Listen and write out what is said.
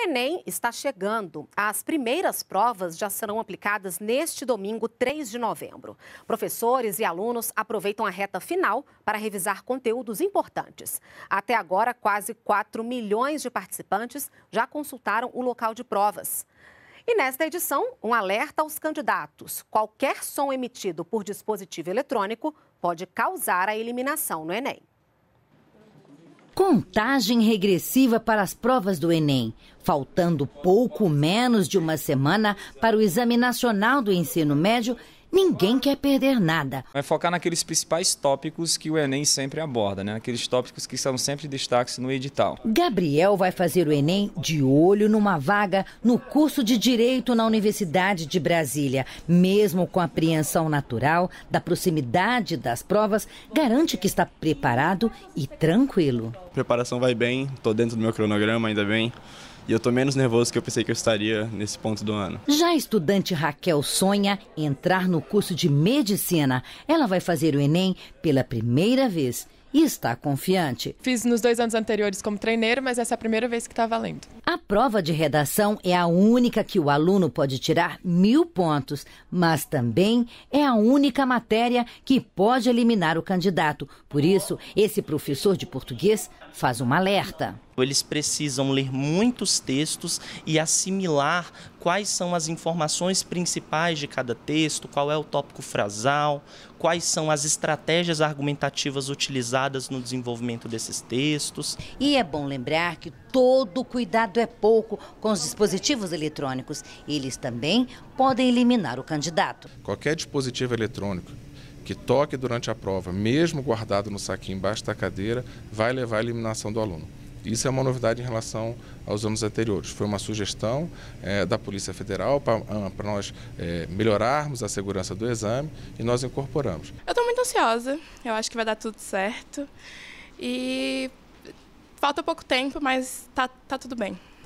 O Enem está chegando. As primeiras provas já serão aplicadas neste domingo, 3 de novembro. Professores e alunos aproveitam a reta final para revisar conteúdos importantes. Até agora, quase 4 milhões de participantes já consultaram o local de provas. E nesta edição, um alerta aos candidatos: qualquer som emitido por dispositivo eletrônico pode causar a eliminação no Enem contagem regressiva para as provas do Enem, faltando pouco menos de uma semana para o Exame Nacional do Ensino Médio Ninguém quer perder nada. Vai focar naqueles principais tópicos que o Enem sempre aborda, né? Aqueles tópicos que são sempre destaques no edital. Gabriel vai fazer o Enem de olho numa vaga no curso de Direito na Universidade de Brasília. Mesmo com a apreensão natural da proximidade das provas, garante que está preparado e tranquilo. A preparação vai bem, estou dentro do meu cronograma ainda bem e eu tô menos nervoso que eu pensei que eu estaria nesse ponto do ano. Já a estudante Raquel sonha entrar no curso de medicina. Ela vai fazer o Enem pela primeira vez e está confiante. Fiz nos dois anos anteriores como treineiro, mas essa é a primeira vez que está valendo. A prova de redação é a única que o aluno pode tirar mil pontos, mas também é a única matéria que pode eliminar o candidato. Por isso, esse professor de português faz um alerta. Eles precisam ler muitos textos e assimilar quais são as informações principais de cada texto, qual é o tópico frasal, quais são as estratégias argumentativas utilizadas no desenvolvimento desses textos. E é bom lembrar que todo cuidado é pouco com os dispositivos eletrônicos. Eles também podem eliminar o candidato. Qualquer dispositivo eletrônico que toque durante a prova, mesmo guardado no saquinho embaixo da cadeira, vai levar à eliminação do aluno. Isso é uma novidade em relação aos anos anteriores. Foi uma sugestão é, da Polícia Federal para ah, nós é, melhorarmos a segurança do exame e nós incorporamos. Eu estou muito ansiosa, eu acho que vai dar tudo certo. E falta pouco tempo, mas está tá tudo bem.